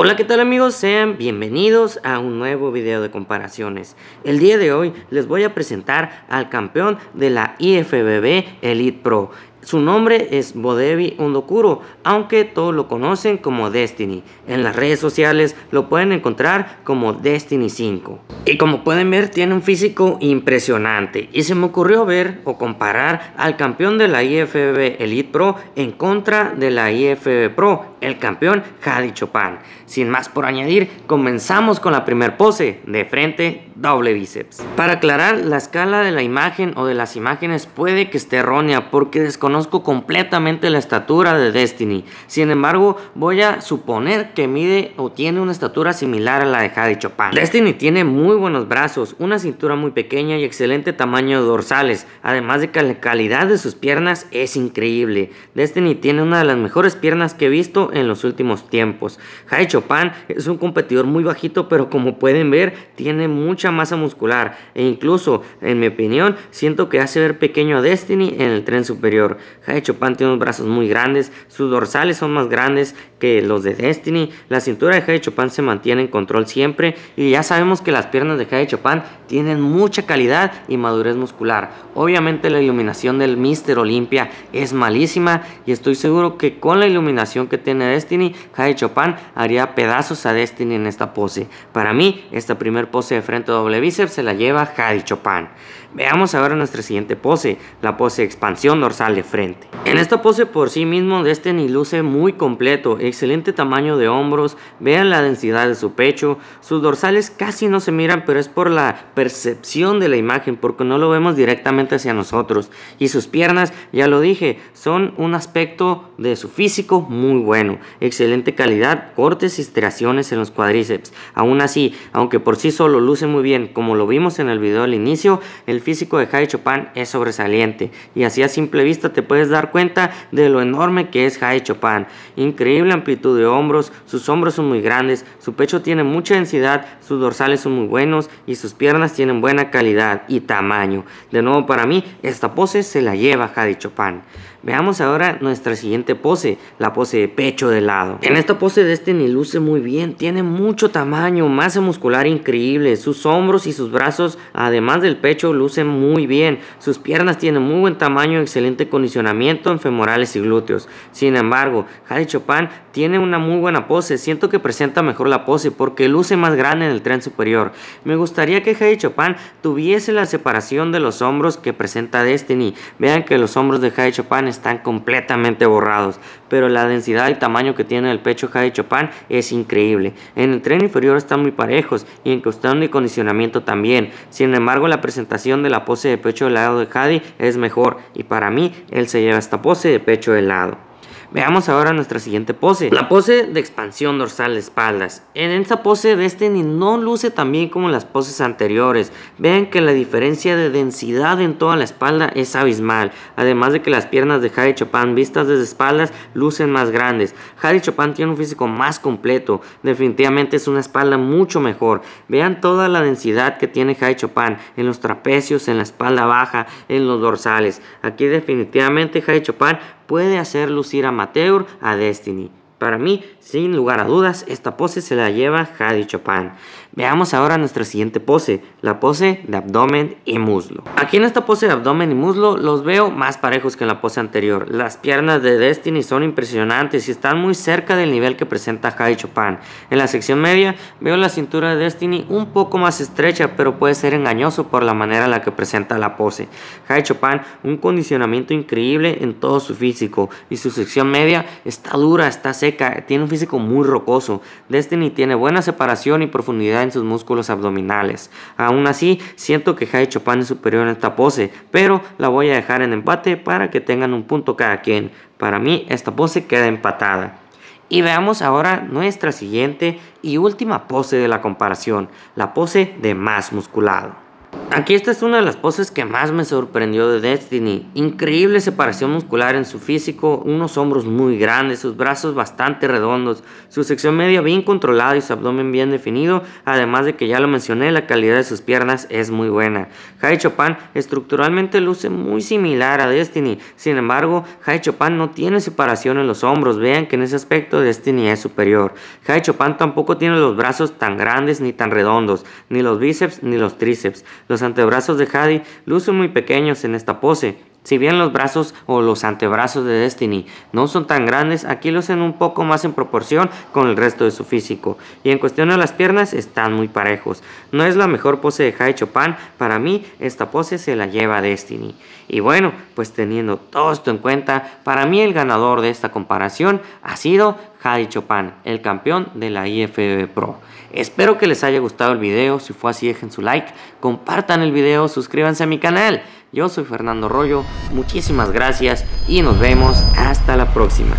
Hola, ¿qué tal amigos? Sean bienvenidos a un nuevo video de comparaciones. El día de hoy les voy a presentar al campeón de la IFBB Elite Pro. Su nombre es Bodevi Undokuro, aunque todos lo conocen como Destiny. En las redes sociales lo pueden encontrar como Destiny 5. Y como pueden ver, tiene un físico impresionante. Y se me ocurrió ver o comparar al campeón de la IFB Elite Pro en contra de la IFB Pro, el campeón Hadi Chopin. Sin más por añadir, comenzamos con la primer pose, de frente, doble bíceps. Para aclarar, la escala de la imagen o de las imágenes puede que esté errónea porque desconozco Conozco completamente la estatura de Destiny. Sin embargo, voy a suponer que mide o tiene una estatura similar a la de jade Chopin. Destiny tiene muy buenos brazos, una cintura muy pequeña y excelente tamaño de dorsales. Además de que la calidad de sus piernas es increíble. Destiny tiene una de las mejores piernas que he visto en los últimos tiempos. jade Chopin es un competidor muy bajito, pero como pueden ver, tiene mucha masa muscular. E incluso, en mi opinión, siento que hace ver pequeño a Destiny en el tren superior. Jade Chopin tiene unos brazos muy grandes, sus dorsales son más grandes que los de Destiny, la cintura de Jade Chopin se mantiene en control siempre y ya sabemos que las piernas de Jade Chopin tienen mucha calidad y madurez muscular. Obviamente la iluminación del Mister Olympia es malísima y estoy seguro que con la iluminación que tiene Destiny, Jade Chopin haría pedazos a Destiny en esta pose. Para mí, esta primer pose de frente doble bíceps se la lleva Jade Chopin. Veamos ahora nuestra siguiente pose, la pose expansión dorsal de frente. En esta pose por sí mismo Destiny luce muy completo, excelente tamaño de hombros, vean la densidad de su pecho, sus dorsales casi no se miran pero es por la percepción de la imagen porque no lo vemos directamente hacia nosotros y sus piernas, ya lo dije, son un aspecto de su físico muy bueno, excelente calidad, cortes y estiraciones en los cuadríceps. Aún así, aunque por sí solo luce muy bien como lo vimos en el video al inicio, el físico de Hai Chopan es sobresaliente y así a simple vista te puedes dar cuenta de lo enorme que es Jai Chopin. Increíble amplitud de hombros, sus hombros son muy grandes, su pecho tiene mucha densidad, sus dorsales son muy buenos y sus piernas tienen buena calidad y tamaño. De nuevo para mí, esta pose se la lleva Jade Chopin. Veamos ahora nuestra siguiente pose, la pose de pecho de lado. En esta pose de este ni luce muy bien, tiene mucho tamaño, masa muscular increíble, sus hombros y sus brazos, además del pecho, lucen muy bien, sus piernas tienen muy buen tamaño, excelente condición en femorales y glúteos. Sin embargo, Jade Chopin tiene una muy buena pose, siento que presenta mejor la pose porque luce más grande en el tren superior. Me gustaría que Heidi Chopin tuviese la separación de los hombros que presenta Destiny. Vean que los hombros de Heidi Chopin están completamente borrados, pero la densidad y tamaño que tiene el pecho Heidi Chopin es increíble. En el tren inferior están muy parejos y en cuestión de condicionamiento también. Sin embargo, la presentación de la pose de pecho helado de Heidi es mejor y para mí él se lleva esta pose de pecho helado. Veamos ahora nuestra siguiente pose. La pose de expansión dorsal de espaldas. En esta pose de este no luce tan bien como en las poses anteriores. Vean que la diferencia de densidad en toda la espalda es abismal. Además de que las piernas de Harry Chopin vistas desde espaldas lucen más grandes. Harry Chopin tiene un físico más completo. Definitivamente es una espalda mucho mejor. Vean toda la densidad que tiene Harry Chopin en los trapecios, en la espalda baja, en los dorsales. Aquí definitivamente Harry Chopin puede hacer lucir a amateur a Destiny. Para mí, sin lugar a dudas, esta pose se la lleva Hadi Chopin. Veamos ahora nuestra siguiente pose, la pose de abdomen y muslo. Aquí en esta pose de abdomen y muslo los veo más parejos que en la pose anterior. Las piernas de Destiny son impresionantes y están muy cerca del nivel que presenta Hadi Chopin. En la sección media veo la cintura de Destiny un poco más estrecha, pero puede ser engañoso por la manera en la que presenta la pose. Hadi Chopin, un condicionamiento increíble en todo su físico y su sección media está dura, está seca tiene un físico muy rocoso. Destiny tiene buena separación y profundidad en sus músculos abdominales. Aún así, siento que ha hecho es superior en esta pose, pero la voy a dejar en empate para que tengan un punto cada quien. Para mí, esta pose queda empatada. Y veamos ahora nuestra siguiente y última pose de la comparación, la pose de más musculado. Aquí esta es una de las poses que más me sorprendió de Destiny. Increíble separación muscular en su físico, unos hombros muy grandes, sus brazos bastante redondos, su sección media bien controlada y su abdomen bien definido, además de que ya lo mencioné, la calidad de sus piernas es muy buena. Hai Chopan estructuralmente luce muy similar a Destiny, sin embargo, Hai Chopan no tiene separación en los hombros, vean que en ese aspecto Destiny es superior. Hai Chopan tampoco tiene los brazos tan grandes ni tan redondos, ni los bíceps ni los tríceps antebrazos de Hadi lucen muy pequeños en esta pose. Si bien los brazos o los antebrazos de Destiny no son tan grandes, aquí lucen un poco más en proporción con el resto de su físico. Y en cuestión de las piernas están muy parejos. No es la mejor pose de Hadi Chopin, para mí esta pose se la lleva Destiny. Y bueno, pues teniendo todo esto en cuenta, para mí el ganador de esta comparación ha sido Hadi Chopin, el campeón de la IFBB Pro. Espero que les haya gustado el video, si fue así dejen su like, compartan el video, suscríbanse a mi canal. Yo soy Fernando Rollo, muchísimas gracias y nos vemos hasta la próxima.